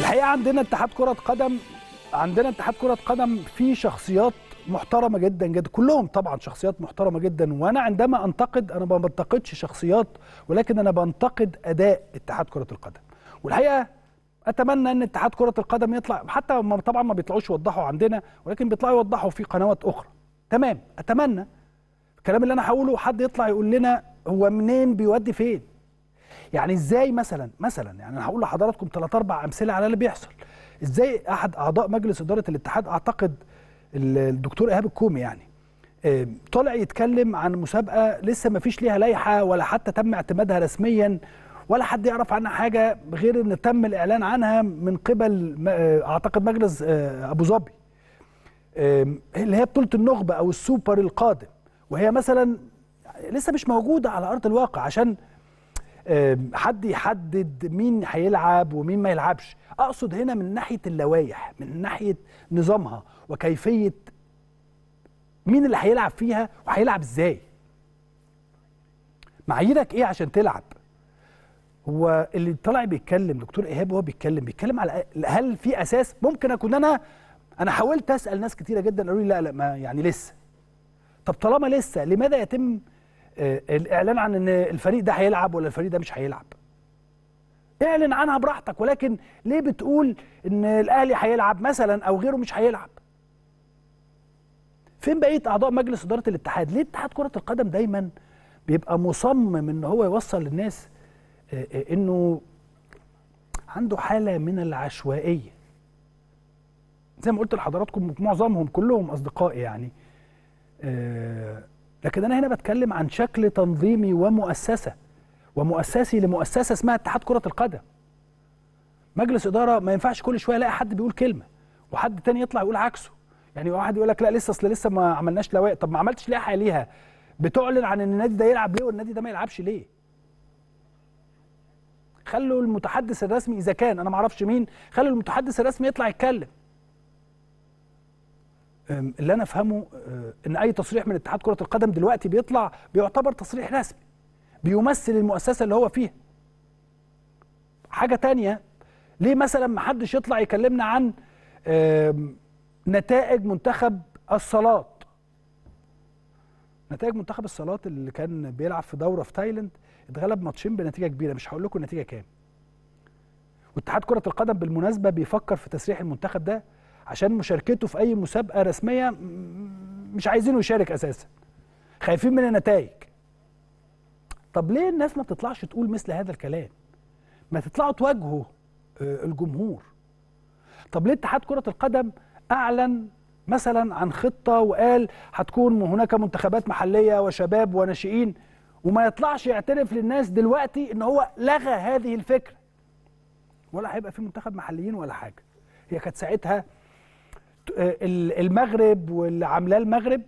الحقيقه عندنا اتحاد كره قدم عندنا اتحاد كره قدم فيه شخصيات محترمه جدا جدا كلهم طبعا شخصيات محترمه جدا وانا عندما انتقد انا ما بنتقدش شخصيات ولكن انا بنتقد اداء اتحاد كره القدم والحقيقه اتمنى ان اتحاد كره القدم يطلع حتى طبعا ما بيطلعوش يوضحوا عندنا ولكن بيطلعوا يوضحوا في قنوات اخرى تمام اتمنى الكلام اللي انا هقوله حد يطلع يقول لنا هو منين بيودي فين يعني ازاي مثلا مثلا يعني انا هقول لحضراتكم ثلاث اربع امثله على اللي بيحصل ازاي احد اعضاء مجلس اداره الاتحاد اعتقد الدكتور ايهاب الكومي يعني طلع يتكلم عن مسابقه لسه ما فيش ليها لائحه ولا حتى تم اعتمادها رسميا ولا حد يعرف عنها حاجه غير ان تم الاعلان عنها من قبل آه، اعتقد مجلس آه، ابو ظبي اللي هي بطوله النخبه او السوبر القادم وهي مثلا لسه مش موجوده على ارض الواقع عشان حد يحدد مين هيلعب ومين ما يلعبش اقصد هنا من ناحيه اللوائح من ناحيه نظامها وكيفيه مين اللي هيلعب فيها وهيلعب ازاي معاييرك ايه عشان تلعب هو اللي طالع بيتكلم دكتور ايهاب وهو بيتكلم بيتكلم على هل في اساس ممكن اكون انا انا حاولت اسال ناس كتيره جدا قالوا لي لا لا ما يعني لسه طب طالما لسه لماذا يتم آه، الاعلان عن ان الفريق ده هيلعب ولا الفريق ده مش هيلعب اعلن عنها براحتك ولكن ليه بتقول ان الاهلي هيلعب مثلا او غيره مش هيلعب فين بقيه اعضاء مجلس اداره الاتحاد ليه اتحاد كره القدم دايما بيبقى مصمم ان هو يوصل للناس آه، آه، انه عنده حاله من العشوائيه زي ما قلت لحضراتكم معظمهم كلهم اصدقائي يعني لكن انا هنا بتكلم عن شكل تنظيمي ومؤسسه ومؤسسي لمؤسسه اسمها اتحاد كره القدم مجلس اداره ما ينفعش كل شويه الاقي حد بيقول كلمه وحد تاني يطلع يقول عكسه يعني واحد يقول لك لا لسه اصل لسه ما عملناش لوائح طب ما عملتش لائحه ليها بتعلن عن ان النادي ده يلعب ليه والنادي ده ما يلعبش ليه خلوا المتحدث الرسمي اذا كان انا ما اعرفش مين خلوا المتحدث الرسمي يطلع يتكلم اللي انا افهمه أه، ان اي تصريح من اتحاد كره القدم دلوقتي بيطلع بيعتبر تصريح رسمي بيمثل المؤسسه اللي هو فيها حاجه تانية ليه مثلا ما حدش يطلع يكلمنا عن نتائج منتخب الصالات نتائج منتخب الصالات اللي كان بيلعب في دوره في تايلاند اتغلب ماتشين بنتيجه كبيره مش هقول لكم النتيجه كام واتحاد كره القدم بالمناسبه بيفكر في تسريح المنتخب ده عشان مشاركته في اي مسابقه رسميه مش عايزينه يشارك اساسا خايفين من النتائج طب ليه الناس ما بتطلعش تقول مثل هذا الكلام ما تطلعوا تواجهوا آه، الجمهور طب ليه اتحاد كره القدم اعلن مثلا عن خطه وقال هتكون هناك منتخبات محليه وشباب وناشئين وما يطلعش يعترف للناس دلوقتي ان هو لغى هذه الفكره ولا هيبقى في منتخب محليين ولا حاجه هي كانت ساعتها المغرب واللي عاملاه المغرب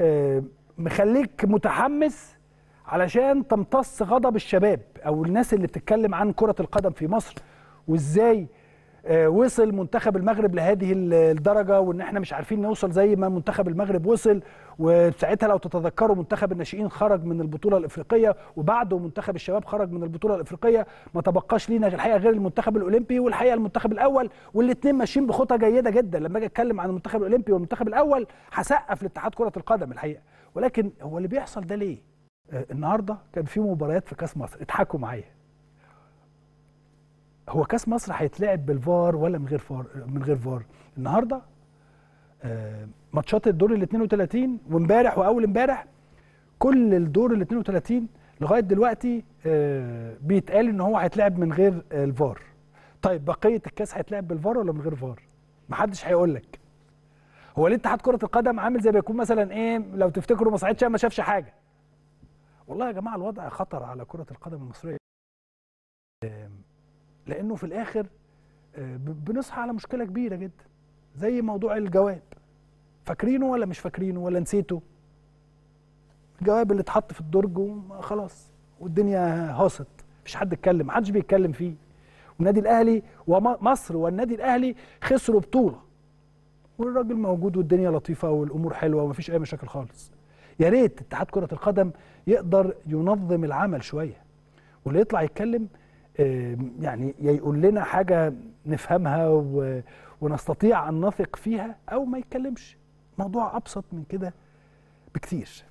آه، مخليك متحمس علشان تمتص غضب الشباب او الناس اللي بتتكلم عن كره القدم في مصر وازاي آه، وصل منتخب المغرب لهذه الدرجه وان احنا مش عارفين نوصل زي ما منتخب المغرب وصل وساعتها لو تتذكروا منتخب الناشئين خرج من البطوله الافريقيه وبعده منتخب الشباب خرج من البطوله الافريقيه ما تبقاش لينا الحقيقه غير المنتخب الاولمبي والحقيقه المنتخب الاول والاثنين ماشيين بخطى جيده جدا لما اجي اتكلم عن المنتخب الاولمبي والمنتخب الاول هسقف لاتحاد كره القدم الحقيقه ولكن هو اللي بيحصل ده ليه؟ آه، النهارده كان في مباريات في كاس مصر اضحكوا معايا هو كاس مصر هيتلعب بالفار ولا من غير فار من غير فار النهارده آه، ماتشات الدور ال 32 وامبارح واول امبارح كل الدور ال 32 لغايه دلوقتي آه، بيتقال ان هو هيتلعب من غير الفار طيب بقيه الكاس هيتلعب بالفار ولا من غير فار محدش هيقول لك هو ليه اتحاد كره القدم عامل زي بيكون مثلا ايه لو تفتكروا ما صعدش ما شافش حاجه والله يا جماعه الوضع خطر على كره القدم المصريه لانه في الاخر آه، بنصحى على مشكله كبيره جدا زي موضوع الجواب فاكرينه ولا مش فاكرينه ولا نسيته الجواب اللي اتحط في الدرج وخلاص والدنيا هاصت مش حد اتكلم محدش بيتكلم فيه والنادي الاهلي ومصر والنادي الاهلي خسروا بطوله والراجل موجود والدنيا لطيفه والامور حلوه ومفيش اي مشاكل خالص يا ريت اتحاد كره القدم يقدر ينظم العمل شويه واللي يطلع يتكلم يعني يقول لنا حاجه نفهمها ونستطيع ان نثق فيها او ما يتكلمش موضوع ابسط من كده بكتير